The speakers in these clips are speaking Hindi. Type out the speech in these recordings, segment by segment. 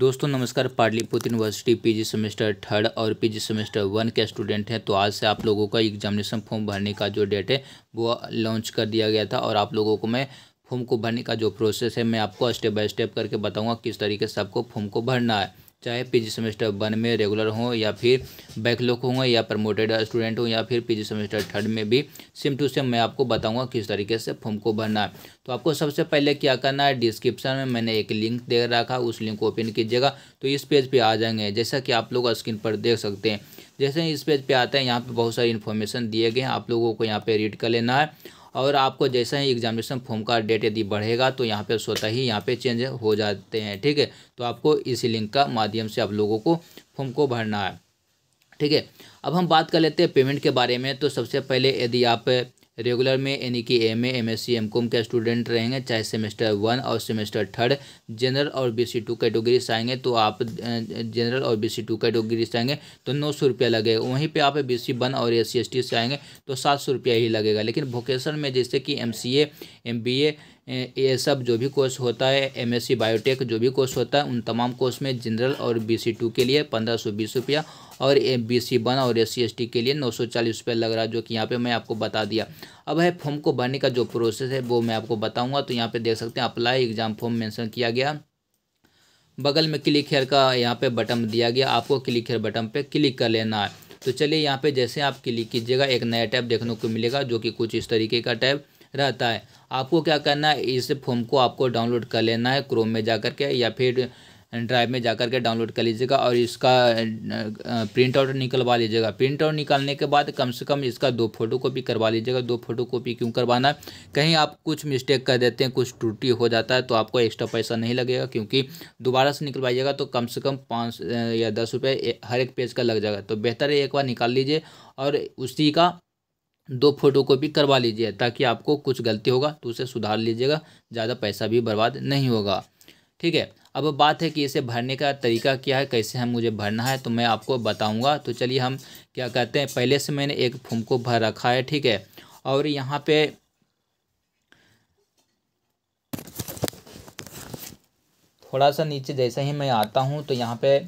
दोस्तों नमस्कार Patliputra university PG semester third और पीजी सेमेस्टर वन के स्टूडेंट हैं तो आज से आप लोगों का एग्जामिनेशन फॉर्म भरने का जो डेट है वो लॉन्च कर दिया गया था और आप लोगों को मैं फॉर्म को भरने का जो प्रोसेस है मैं आपको स्टेप बाय स्टेप करके बताऊंगा किस तरीके से आपको फॉर्म को भरना है चाहे पीजी सेमेस्टर वन में रेगुलर हों या फिर बैकलॉक होंगे या प्रमोटेड स्टूडेंट हों या फिर पीजी सेमेस्टर थर्ड में भी सेम टू सेम मैं आपको बताऊंगा किस तरीके से फॉर्म को भरना है तो आपको सबसे पहले क्या करना है डिस्क्रिप्शन में मैंने एक लिंक दे रखा उस लिंक को ओपन कीजिएगा तो इस पेज पर आ जाएंगे जैसा कि आप लोग स्क्रीन पर देख सकते हैं जैसे इस पेज पर आते हैं यहाँ पर बहुत सारी इन्फॉर्मेशन दिए गए हैं आप लोगों को यहाँ पर रीड कर लेना है और आपको जैसा ही एग्जामिनेशन फॉर्म का डेट यदि बढ़ेगा तो यहाँ पे स्वतः ही यहाँ पे चेंज हो जाते हैं ठीक है तो आपको इसी लिंक का माध्यम से आप लोगों को फॉर्म को भरना है ठीक है अब हम बात कर लेते हैं पेमेंट के बारे में तो सबसे पहले यदि आप रेगुलर में यानी कि M MSc MCom के स्टूडेंट रहेंगे चाहे सेमेस्टर वन और सेमेस्टर थर्ड जनरल और बी सी टू कैटेगरी से आएंगे तो आप जनरल और बी सी टू कैटेगरी से आएंगे तो नौ सौ रुपया लगेगा वहीं पे आप बी सी वन और ए सी एस टी से आएंगे तो सात सौ रुपया ही लगेगा लेकिन वोकेशन में जैसे कि M C A M B A ये सब जो भी कोर्स होता है एम एस सी बायोटेक जो भी कोर्स होता है उन तमाम कोर्स में जनरल और बी सी टू के लिए पंद्रह सौ बीस रुपया और बी सी वन और एस सी के लिए नौ सौ चालीस रुपये लग रहा है जो कि यहाँ पे मैं आपको बता दिया अब है फॉर्म को भरने का जो प्रोसेस है वो मैं आपको बताऊँगा तो यहाँ पर देख सकते हैं अप्लाई एग्जाम फॉर्म मैंसन किया गया बगल में क्लिक हेयर का यहाँ पे बटन दिया गया आपको क्लिक हेयर बटन पे क्लिक कर लेना है तो चलिए यहाँ पे जैसे आप क्लिक कीजिएगा एक नया टैब देखने को मिलेगा जो कि कुछ इस तरीके का टैब रहता है आपको क्या करना है इस फॉर्म को आपको डाउनलोड कर लेना है क्रोम में जा कर के या फिर ड्राइव में जाकर के डाउनलोड कर लीजिएगा और इसका प्रिंट आउट निकलवा लीजिएगा प्रिंट आउट निकालने के बाद कम से कम इसका दो फोटो कॉपी करवा लीजिएगा दो फोटो कॉपी क्यों करवाना कहीं आप कुछ मिस्टेक कर देते हैं कुछ त्रुटि हो जाता है तो आपको एक्स्ट्रा पैसा नहीं लगेगा क्योंकि दोबारा से निकलवाइएगा तो कम से कम पाँच या दस रुपये हर एक पेज का लग जाएगा तो बेहतर है एक बार निकाल लीजिए और उसी का दो फोटो कॉपी करवा लीजिए ताकि आपको कुछ गलती होगा तो उसे सुधार लीजिएगा ज़्यादा पैसा भी बर्बाद नहीं होगा ठीक है अब बात है कि इसे भरने का तरीका क्या है कैसे हम मुझे भरना है तो मैं आपको बताऊंगा तो चलिए हम क्या कहते हैं पहले से मैंने एक फॉर्म को भर रखा है ठीक है और यहाँ पे थोड़ा सा नीचे जैसे ही मैं आता हूँ तो यहाँ पे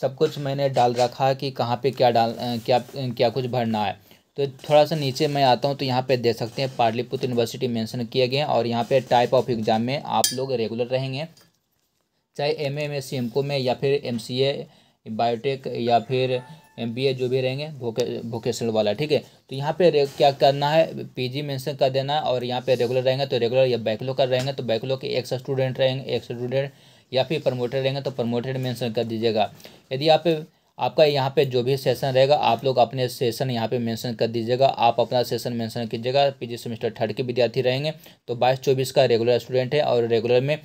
सब कुछ मैंने डाल रखा है कि कहाँ पे क्या डाल क्या क्या कुछ भरना है तो थोड़ा सा नीचे मैं आता हूँ तो यहाँ पे दे सकते हैं पाटलिपुत्र यूनिवर्सिटी मेंशन किए गए हैं और यहाँ पे टाइप ऑफ एग्ज़ाम में आप लोग रेगुलर रहेंगे चाहे M MSc MCom में या फिर एम सी ए बायोटेक या फिर एम बी ए जो भी रहेंगे वोकेशनल वाला ठीक है तो यहाँ पे क्या करना है पी जी मेंशन कर देना और यहाँ पे रेगुलर रहेंगे तो रेगुलर या बैकलो कर रहेंगे तो बैकलो के एक स्टूडेंट रहेंगे एक स्टूडेंट या फिर प्रमोटेड रहेंगे तो प्रमोटेड मेंशन कर दीजिएगा यदि आप आपका यहाँ पे जो भी सेशन रहेगा आप लोग अपने सेशन यहाँ पे मेंशन कर दीजिएगा आप अपना सेशन मेंशन कीजिएगा पीजी सेमेस्टर थर्ड के विद्यार्थी रहेंगे तो बाईस चौबीस का रेगुलर स्टूडेंट है और रेगुलर में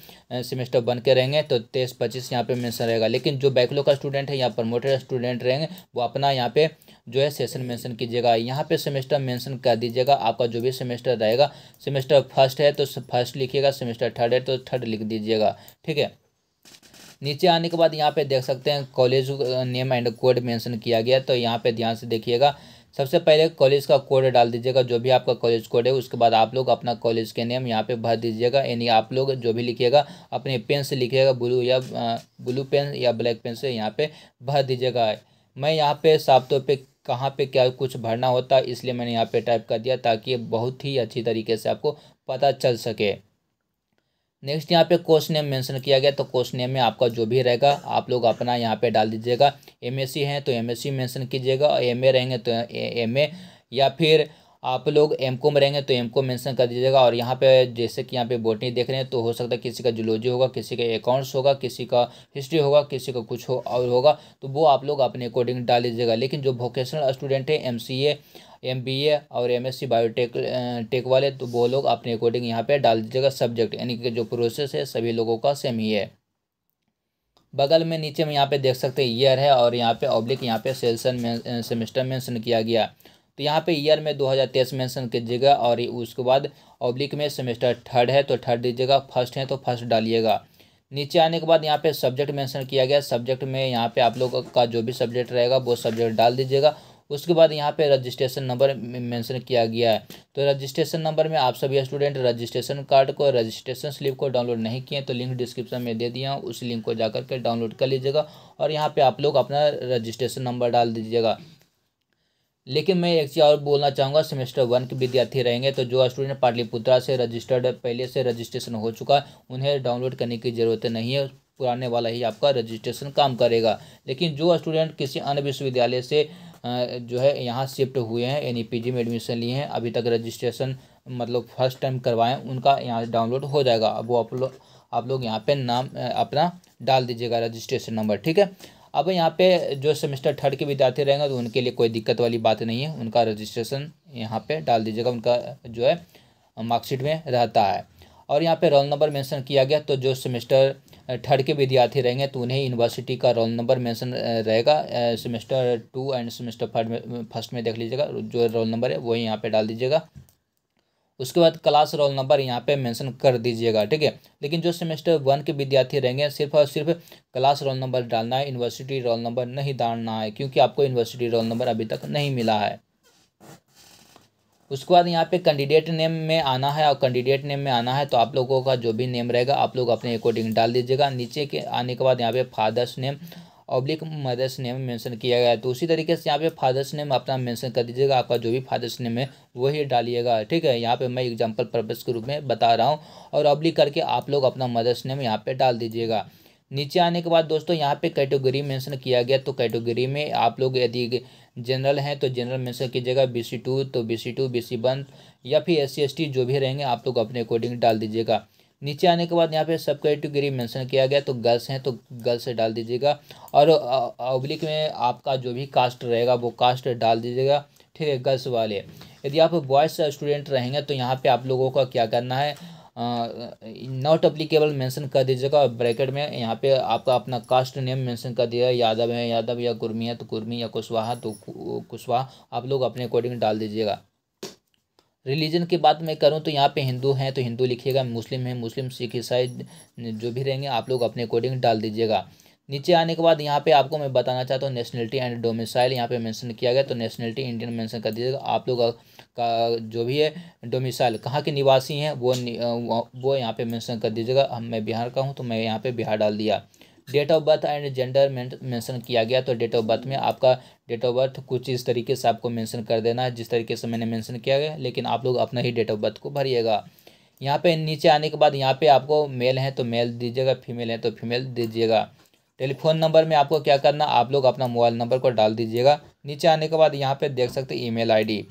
सेमेस्टर बन के रहेंगे तो तेईस पच्चीस यहाँ पे मेंशन रहेगा लेकिन जो बैकलो का स्टूडेंट है या प्रमोटेड स्टूडेंट रहेंगे वो अपना यहाँ पे जो है सेशन मेंशन कीजिएगा यहाँ पे सेमेस्टर मेंशन कर दीजिएगा आपका जो भी सेमेस्टर रहेगा सेमेस्टर फर्स्ट है तो फर्स्ट लिखिएगा सेमेस्टर थर्ड है तो थर्ड लिख दीजिएगा ठीक है नीचे आने के बाद यहाँ पे देख सकते हैं college name and code mention किया गया तो यहाँ पे ध्यान से देखिएगा सबसे पहले कॉलेज का कोड डाल दीजिएगा जो भी आपका कॉलेज कोड है उसके बाद आप लोग अपना कॉलेज के नेम यहाँ पे भर दीजिएगा यानी आप लोग जो भी लिखिएगा अपने पेन से लिखिएगा ब्लू या ब्लू uh, पेन या ब्लैक पेन से यहाँ पर भर दीजिएगा मैं यहाँ पर साफ तौर पर कहाँ पे क्या कुछ भरना होता है इसलिए मैंने यहाँ पे टाइप कर दिया ताकि बहुत ही अच्छी तरीके से आपको पता चल सके नेक्स्ट यहाँ पे कोर्स नेम मेंशन किया गया तो कोर्स नेम में आपका जो भी रहेगा आप लोग अपना यहाँ पे डाल दीजिएगा एमएससी हैं तो एमएससी मेंशन कीजिएगा और एमए रहेंगे तो एमए या फिर आप लोग एम को रहेंगे तो एम को मेंशन कर दीजिएगा और यहाँ पे जैसे कि यहाँ पे बोटनी देख रहे हैं तो हो सकता है किसी का जुलोजी होगा किसी का अकाउंट्स होगा किसी का हिस्ट्री होगा किसी का कुछ हो और होगा तो वो आप लोग अपने अकॉर्डिंग डाल दीजिएगा लेकिन जो वोकेशनल स्टूडेंट है एम एम बी ए और MSc biotech tech वाले तो वो लोग अपने अकॉर्डिंग यहाँ पर डाल दीजिएगा सब्जेक्ट यानी कि जो प्रोसेस है सभी लोगों का सेम ही है बगल में नीचे में यहाँ पे देख सकते हैं ईयर है और यहाँ पे ऑब्लिक यहाँ पे सेल्सन में सेमेस्टर मेंशन किया गया तो यहाँ पे ईयर में 2023 मेंशन कीजिएगा और उसके बाद ऑब्लिक में सेमेस्टर थर्ड है तो थर्ड दीजिएगा फर्स्ट है तो फर्स्ट डालिएगा नीचे आने के बाद यहाँ पे सब्जेक्ट मेंशन किया गया सब्जेक्ट में यहाँ पे आप लोगों का जो भी सब्जेक्ट रहेगा वो सब्जेक्ट डाल दीजिएगा उसके बाद यहाँ पे रजिस्ट्रेशन नंबर मेंशन किया गया है तो रजिस्ट्रेशन नंबर में आप सभी स्टूडेंट रजिस्ट्रेशन कार्ड को रजिस्ट्रेशन स्लिप को डाउनलोड नहीं किए तो लिंक डिस्क्रिप्शन में दे दिया हूँ उस लिंक को जाकर के डाउनलोड कर लीजिएगा और यहाँ पर आप लोग अपना रजिस्ट्रेशन नंबर डाल दीजिएगा लेकिन मैं एक चीज़ और बोलना चाहूँगा सेमेस्टर वन के विद्यार्थी रहेंगे तो जो स्टूडेंट पाटलिपुत्रा से रजिस्टर्ड पहले से रजिस्ट्रेशन हो चुका है उन्हें डाउनलोड करने की ज़रूरत नहीं है पुराने वाला ही आपका रजिस्ट्रेशन काम करेगा लेकिन जो स्टूडेंट किसी अन्य विश्वविद्यालय से जो है यहाँ शिफ्ट हुए हैं यानी पी में एडमिशन लिए हैं अभी तक रजिस्ट्रेशन मतलब फर्स्ट टाइम करवाएं उनका यहाँ डाउनलोड हो जाएगा अब वो आप लोग आप लोग यहाँ पे नाम अपना डाल दीजिएगा रजिस्ट्रेशन नंबर ठीक है अब यहाँ पे जो सेमेस्टर थर्ड के विद्यार्थी रहेंगे तो उनके लिए कोई दिक्कत वाली बात नहीं है उनका रजिस्ट्रेशन यहाँ पे डाल दीजिएगा उनका जो है मार्कशीट में रहता है और यहाँ पे रोल नंबर मेंशन किया गया तो जो सेमेस्टर थर्ड के विद्यार्थी रहेंगे तो उन्हें यूनिवर्सिटी का रोल नंबर मेंशन रहेगा सेमेस्टर टू एंड सेमेस्टर फर्ड फर्स्ट में देख लीजिएगा जो रोल नंबर है वही यहाँ पे डाल दीजिएगा उसके बाद क्लास रोल नंबर यहाँ पे मेंशन कर दीजिएगा ठीक है लेकिन जो सेमेस्टर वन के विद्यार्थी रहेंगे सिर्फ और सिर्फ क्लास रोल नंबर डालना है यूनिवर्सिटी रोल नंबर नहीं डालना है क्योंकि आपको यूनिवर्सिटी रोल नंबर अभी तक नहीं मिला है उसके बाद यहाँ पे कैंडिडेट नेम में आना है और कैंडिडेट नेम में आना है तो आप लोगों का जो भी नेम रहेगा आप लोग अपने अकॉर्डिंग डाल दीजिएगा नीचे के आने के बाद यहाँ पे father's name oblique mother's name mention किया गया है तो उसी तरीके से यहाँ पे फादर्स नेम अपना मेंशन कर दीजिएगा आपका जो भी फादर्स नेम है वही डालिएगा ठीक है यहाँ पे मैं एग्जांपल पर्पस के रूप में बता रहा हूँ और ऑब्लिक करके आप लोग अपना मदर्स नेम यहाँ पे डाल दीजिएगा नीचे आने के बाद दोस्तों यहाँ पे कैटेगरी मेंशन किया गया तो कैटेगरी में आप लोग यदि जनरल हैं तो जनरल मेंशन कीजिएगा बी सी टू तो B C two B C one या फिर एस सी एस टी जो भी रहेंगे आप लोग अपने अकॉर्डिंग डाल दीजिएगा नीचे आने के बाद यहाँ पे सब कैटेगरी मेंशन किया गया तो गर्ल्स हैं तो गर्ल्स डाल दीजिएगा और ऑब्लिक में आपका जो भी कास्ट रहेगा वो कास्ट डाल दीजिएगा ठीक है गर्ल्स वाले यदि आप बॉयज़ स्टूडेंट रहेंगे तो यहाँ पर आप लोगों का क्या करना है नॉट अप्लीकेबल मेंशन कर दीजिएगा ब्रैकेट में यहाँ पे आपका अपना कास्ट नेम मेंशन कर दिया यादव है यादव या कुर्मी है तो कुर्मी या कुशवाहा तो कुशवाहा आप लोग अपने अकॉर्डिंग डाल दीजिएगा रिलीजन की बात मैं करूं तो यहाँ पे हिंदू हैं तो हिंदू लिखिएगा मुस्लिम है मुस्लिम सिख ईसाई जो भी रहेंगे आप लोग अपने अकॉर्डिंग डाल दीजिएगा नीचे आने के बाद यहाँ पे आपको मैं बताना चाहता हूँ नेशनलिटी एंड डोमिसाइल यहाँ पे मेंशन किया गया तो नेशनलिटी इंडियन मेंशन कर दीजिएगा आप लोग का जो भी है डोमिसाइल कहाँ के निवासी हैं वो वो यहाँ पे मेंशन कर दीजिएगा हम मैं बिहार का हूँ तो मैं यहाँ पे बिहार डाल दिया date of birth and gender mention किया गया तो डेट ऑफ बर्थ में आपका डेट ऑफ बर्थ कुछ इस तरीके से आपको मेंशन कर देना है जिस तरीके से मैंने मैंसन किया गया लेकिन आप लोग अपना ही डेट ऑफ बर्थ को भरिएगा यहाँ पे नीचे आने के बाद यहाँ पे आपको मेल है तो मेल दीजिएगा फीमेल है तो फीमेल दीजिएगा टेलीफोन नंबर में आपको क्या करना आप लोग अपना मोबाइल नंबर को डाल दीजिएगा नीचे आने के बाद यहाँ पे देख सकते हैं ईमेल आईडी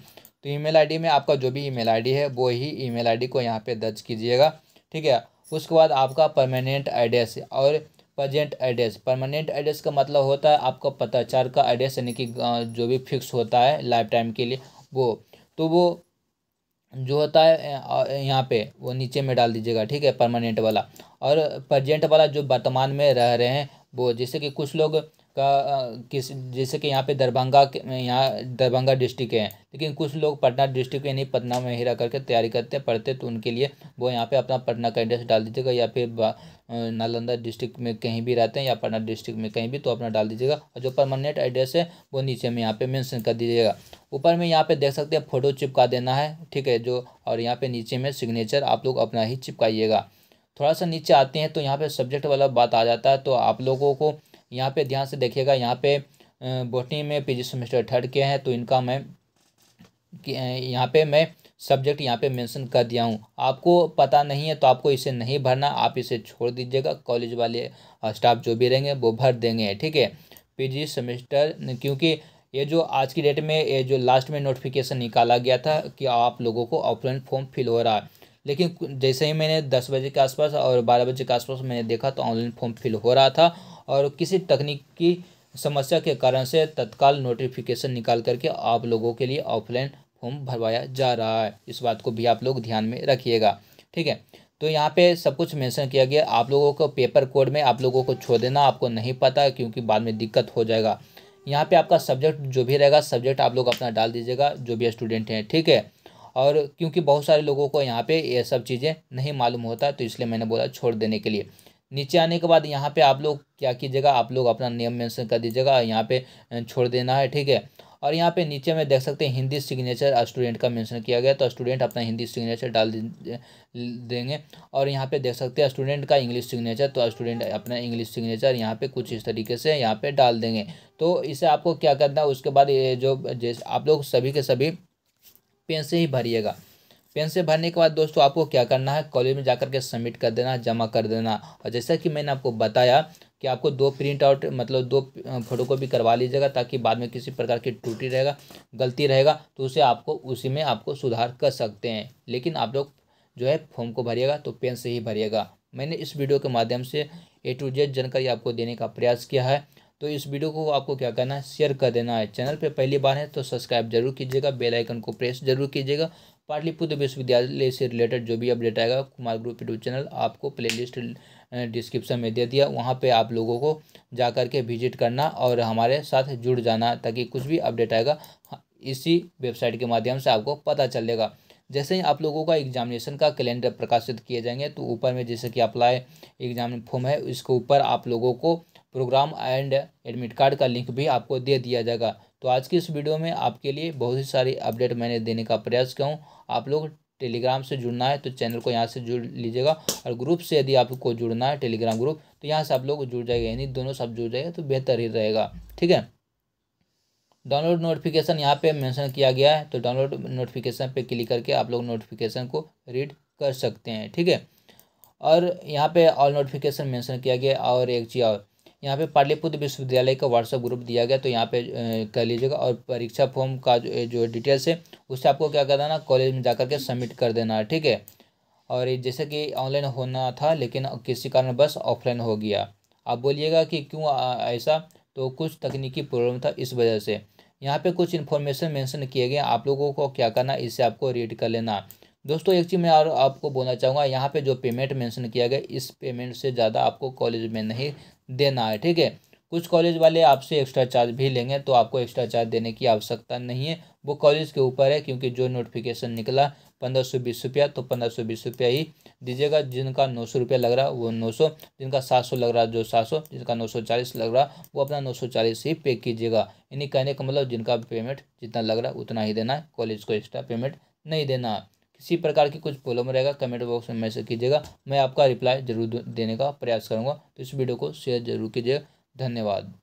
तो ईमेल आईडी में आपका जो भी ईमेल आईडी है वो ही ईमेल आईडी को यहाँ पे दर्ज कीजिएगा ठीक है उसके बाद आपका परमानेंट एड्रेस और प्रजेंट एड्रेस परमानेंट एड्रेस का मतलब होता है आपका पत्राचार का एड्रेस यानी कि जो भी फिक्स होता है लाइफ टाइम के लिए वो तो वो जो होता है यहाँ पे वो नीचे में डाल दीजिएगा ठीक है परमानेंट वाला और प्रजेंट वाला जो वर्तमान में रह रहे हैं वो जैसे कि कुछ लोग का किस जैसे कि यहाँ पे दरभंगा यहाँ दरभंगा डिस्ट्रिक्ट है लेकिन कुछ लोग पटना डिस्ट्रिक्ट यानी पटना में ही रह करके तैयारी करते हैं पढ़ते तो उनके लिए वो यहाँ पे अपना पटना का एड्रेस डाल दीजिएगा या फिर नालंदा डिस्ट्रिक्ट में कहीं भी रहते हैं या पटना डिस्ट्रिक्ट में कहीं भी तो अपना डाल दीजिएगा और जो परमानेंट एड्रेस है वो नीचे में यहाँ पर मैंसन कर दीजिएगा ऊपर में यहाँ पर देख सकते हैं फ़ोटो चिपका देना है ठीक है जो और यहाँ पर नीचे में सिग्नेचर आप लोग अपना ही चिपकाइएगा थोड़ा सा नीचे आते हैं तो यहाँ पर सब्जेक्ट वाला बात आ जाता है तो आप लोगों को यहाँ पे ध्यान से देखिएगा यहाँ पे बोटनी में पी सेमेस्टर थर्ड के हैं तो इनका मैं यहाँ पे मैं सब्जेक्ट यहाँ पे मेंशन कर दिया हूँ आपको पता नहीं है तो आपको इसे नहीं भरना आप इसे छोड़ दीजिएगा कॉलेज वाले स्टाफ जो भी रहेंगे वो भर देंगे ठीक है पी सेमेस्टर क्योंकि ये जो आज की डेट में ये जो लास्ट में नोटिफिकेशन निकाला गया था कि आप लोगों को ऑफलाइन फॉर्म फिल हो रहा है लेकिन जैसे ही मैंने दस बजे के आसपास और बारह बजे के आसपास मैंने देखा तो ऑनलाइन फॉर्म फिल हो रहा था और किसी तकनीकी समस्या के कारण से तत्काल नोटिफिकेशन निकाल करके आप लोगों के लिए ऑफलाइन फॉर्म भरवाया जा रहा है इस बात को भी आप लोग ध्यान में रखिएगा ठीक है तो यहाँ पे सब कुछ मेंशन किया गया आप लोगों को पेपर कोड में आप लोगों को छोड़ देना आपको नहीं पता क्योंकि बाद में दिक्कत हो जाएगा यहाँ पे आपका सब्जेक्ट जो भी रहेगा सब्जेक्ट आप लोग अपना डाल दीजिएगा जो भी स्टूडेंट हैं ठीक है और क्योंकि बहुत सारे लोगों को यहाँ पे ये सब चीज़ें नहीं मालूम होता तो इसलिए मैंने बोला छोड़ देने के लिए नीचे आने के बाद यहाँ पे आप लोग क्या कीजिएगा आप लोग अपना नेम मेंशन कर दीजिएगा यहाँ पे छोड़ देना है ठीक है और यहाँ पे नीचे में देख सकते हैं हिंदी सिग्नेचर स्टूडेंट का मेंशन किया गया तो स्टूडेंट अपना हिंदी सिग्नेचर डाल देंगे और यहाँ पे देख सकते हैं स्टूडेंट का इंग्लिश सिग्नेचर तो स्टूडेंट अपना इंग्लिश सिग्नेचर यहाँ पे कुछ इस तरीके से यहाँ पे डाल देंगे तो इसे आपको क्या करना है उसके बाद ये जो जैसे आप लोग सभी के सभी पेन से ही भरिएगा पेन से भरने के बाद दोस्तों आपको क्या करना है कॉलेज में जाकर के सबमिट कर देना जमा कर देना और जैसा कि मैंने आपको बताया कि आपको दो प्रिंट आउट मतलब दो फोटो भी करवा लीजिएगा ताकि बाद में किसी प्रकार की त्रुटि रहेगा गलती रहेगा तो उसे आपको उसी में आपको सुधार कर सकते हैं लेकिन आप लोग जो है फॉर्म को भरिएगा तो पेन से ही भरिएगा मैंने इस वीडियो के माध्यम से ए टू जेड जानकारी आपको देने का प्रयास किया है तो इस वीडियो को आपको क्या करना है शेयर कर देना है चैनल पर पहली बार है तो सब्सक्राइब जरूर कीजिएगा बेल आइकन को प्रेस जरूर कीजिएगा पाटलिपुत्र विश्वविद्यालय से रिलेटेड जो भी अपडेट आएगा कुमार ग्रुप यूट्यूब चैनल आपको प्लेलिस्ट डिस्क्रिप्शन में दे दिया वहाँ पे आप लोगों को जा कर के विजिट करना और हमारे साथ जुड़ जाना ताकि कुछ भी अपडेट आएगा हाँ, इसी वेबसाइट के माध्यम से आपको पता चलेगा जैसे ही आप लोगों का एग्जामिनेशन का कैलेंडर प्रकाशित किए जाएंगे तो ऊपर में जैसे कि अप्लाई एग्जाम फॉर्म है इसके ऊपर आप लोगों को प्रोग्राम एंड एडमिट कार्ड का लिंक भी आपको दे दिया जाएगा तो आज की इस वीडियो में आपके लिए बहुत ही सारी अपडेट मैंने देने का प्रयास किया हूँ आप लोग टेलीग्राम से जुड़ना है तो चैनल को यहाँ से जुड़ लीजिएगा और ग्रुप से यदि आपको जुड़ना है टेलीग्राम ग्रुप तो यहाँ से आप लोग जुड़ जाएगा यानी दोनों से जुड़ जाएगा तो बेहतर ही रहेगा ठीक है डाउनलोड नोटिफिकेशन यहाँ पे मेंशन किया गया है तो डाउनलोड नोटिफिकेशन पे क्लिक करके आप लोग नोटिफिकेशन को रीड कर सकते हैं ठीक है और यहाँ पे ऑल नोटिफिकेशन मेंशन किया गया और एक चीज़ और यहाँ पे पाटलिपुत्र विश्वविद्यालय का व्हाट्सअप ग्रुप दिया गया तो यहाँ पे कर लीजिएगा और परीक्षा फॉर्म का जो डिटेल्स है उससे आपको क्या करना ना कॉलेज में जाकर के सबमिट कर देना है ठीक है और जैसे कि ऑनलाइन होना था लेकिन किसी कारण बस ऑफलाइन हो गया आप बोलिएगा कि क्यों ऐसा तो कुछ तकनीकी प्रॉब्लम था इस वजह से यहाँ पर कुछ इन्फॉर्मेशन मैंसन किए गए आप लोगों को क्या करना इसे आपको रीड कर लेना दोस्तों एक चीज़ मैं और आपको बोलना चाहूँगा यहाँ पे जो पेमेंट मेंशन किया गया इस पेमेंट से ज़्यादा आपको कॉलेज में नहीं देना है ठीक है कुछ कॉलेज वाले आपसे एक्स्ट्रा चार्ज भी लेंगे तो आपको एक्स्ट्रा चार्ज देने की आवश्यकता नहीं है वो कॉलेज के ऊपर है क्योंकि जो नोटिफिकेशन निकला पंद्रह सौ बीस रुपया तो पंद्रह सौ बीस रुपया ही दीजिएगा जिनका नौ सौ रुपया लग रहा वो नौ सौ जिनका सात सौ लग रहा जो सात सौ जिनका नौ सौ चालीस लग रहा वो अपना नौ सौ चालीस ही पे कीजिएगा यानी कहने का मतलब जिनका पेमेंट जितना लग रहा उतना ही देना है कॉलेज को एक्स्ट्रा पेमेंट नहीं देना इसी प्रकार की कुछ प्रॉब्लम रहेगा कमेंट बॉक्स में मैसेज कीजिएगा मैं आपका रिप्लाई जरूर देने का प्रयास करूँगा तो इस वीडियो को शेयर जरूर कीजिएगा धन्यवाद